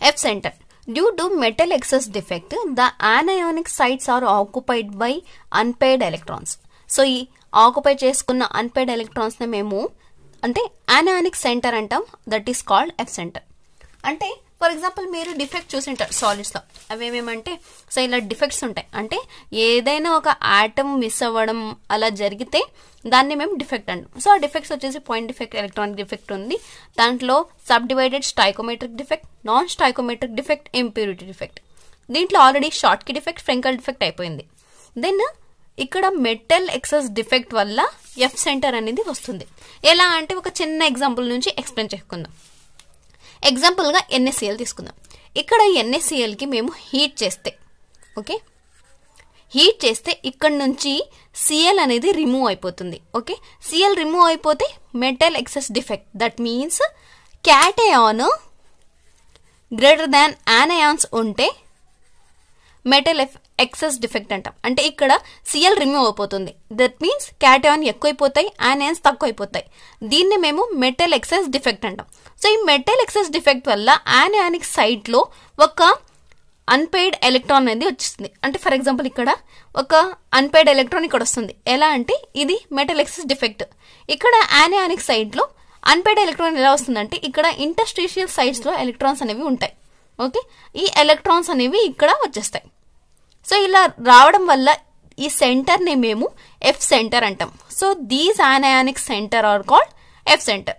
F center. Due to metal excess defect, the anionic sites are occupied by unpaired electrons. So ఈ occupy చేసుకున్న unpaired ఎలక్ట్రాన్స్ని మేము అంటే anionic centre అంటాం that is called F centre అంటే for example మీరు defect చూసింటారు సాలిడ్స్లో అవేమేమంటే సో ఇలా డిఫెక్ట్స్ ఉంటాయి అంటే ఏదైనా ఒక ఆటమ్ మిస్ అవ్వడం అలా జరిగితే దాన్ని మేము డిఫెక్ట్ అంటాం సో ఆ డిఫెక్ట్స్ వచ్చేసి పాయింట్ డిఫెక్ట్ ఎలక్ట్రానిక్ డిఫెక్ట్ ఉంది దాంట్లో sub divided stoichiometric defect non stoichiometric defect impurity defect దీంట్లో ఆల్రెడీ షార్ట్కి డిఫెక్ట్ ఫ్రెంకల్ డిఫెక్ట్ అయిపోయింది దెన్ ఇక్కడ మెటల్ ఎక్సెస్ డిఫెక్ట్ వల్ల ఎఫ్ సెంటర్ అనేది వస్తుంది ఎలా అంటే ఒక చిన్న ఎగ్జాంపుల్ నుంచి ఎక్స్ప్లెయిన్ చేసుకుందాం ఎగ్జాంపుల్గా ఎన్ఎస్సిఎల్ తీసుకుందాం ఇక్కడ ఎన్ఎస్సిఎల్కి మేము హీట్ చేస్తే ఓకే హీట్ చేస్తే ఇక్కడ నుంచి సిఎల్ అనేది రిమూవ్ అయిపోతుంది ఓకే సిఎల్ రిమూవ్ అయిపోతే metal excess defect that means cation greater than anions ఉంటే మెటల్ ఎఫ్ ఎక్సెస్ డిఫెక్ట్ అంటాం అంటే ఇక్కడ సిఎల్ రిమూవ్ అయిపోతుంది దట్ మీన్స్ క్యాటయాన్ ఎక్కువైపోతాయి యానయాన్స్ తక్కువైపోతాయి దీన్ని మేము మెటల్ ఎక్సెస్ డిఫెక్ట్ అంటాం సో ఈ మెటల్ ఎక్సెస్ డిఫెక్ట్ వల్ల యానయానిక్ సైట్లో ఒక అన్పెయిడ్ ఎలక్ట్రాన్ అనేది వచ్చింది అంటే ఫర్ ఎగ్జాంపుల్ ఇక్కడ ఒక అన్పెయిడ్ ఎలక్ట్రాన్ ఇక్కడ వస్తుంది ఎలా అంటే ఇది మెటల్ ఎక్సెస్ డిఫెక్ట్ ఇక్కడ యానయానిక్ సైట్లో అన్పెయిడ్ ఎలక్ట్రాన్ ఎలా వస్తుందంటే ఇక్కడ ఇంటర్స్టిషియల్ సైట్స్లో ఎలక్ట్రాన్స్ అనేవి ఉంటాయి ఓకే ఈ ఎలక్ట్రాన్స్ అనేవి ఇక్కడ వచ్చేస్తాయి సో ఇలా రావడం వల్ల ఈ సెంటర్ని మేము ఎఫ్ సెంటర్ అంటాం so these anionic centre are called F centre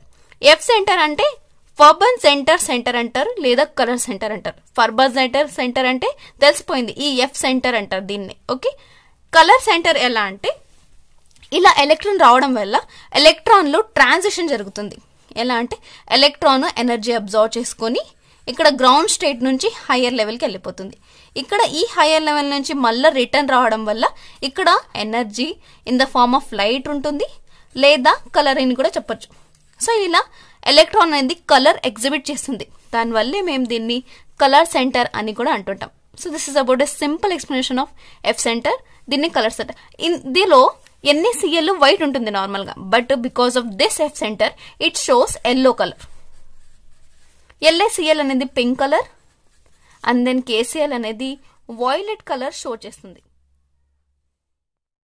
F centre అంటే ఫర్బన్ సెంటర్ సెంటర్ అంటారు లేదా కలర్ సెంటర్ అంటారు ఫర్బన్ సెంటర్ సెంటర్ అంటే తెలిసిపోయింది ఈ ఎఫ్ సెంటర్ అంటారు దీన్ని ఓకే కలర్ సెంటర్ ఎలా అంటే ఇలా ఎలక్ట్రాన్ రావడం వల్ల ఎలక్ట్రాన్లో ట్రాన్సిషన్ జరుగుతుంది ఎలా అంటే ఎలక్ట్రాన్ ఎనర్జీ అబ్జార్వ్ చేసుకొని ఇక్కడ గ్రౌండ్ స్టేట్ నుంచి హయ్యర్ లెవెల్కి వెళ్ళిపోతుంది ఇక్కడ ఈ హయ్యర్ లెవెల్ నుంచి మళ్ళీ రిటర్న్ రావడం వల్ల ఇక్కడ energy in the form of light ఉంటుంది లేదా కలర్ అని కూడా చెప్పచ్చు సో ఇలా ఎలక్ట్రాన్ అనేది కలర్ ఎగ్జిబిట్ చేస్తుంది దానివల్లే మేము దీన్ని కలర్ సెంటర్ అని కూడా అంటుంటాం so this is about a simple explanation of F centre దీన్ని కలర్ సెంటర్ దీలో ఎన్ని సిఎల్ వైట్ ఉంటుంది నార్మల్గా but because of this F centre it shows yellow colour LiCl అనేది pink colour and then KCl అనేది వాయిలెట్ కలర్ షో చేస్తుంది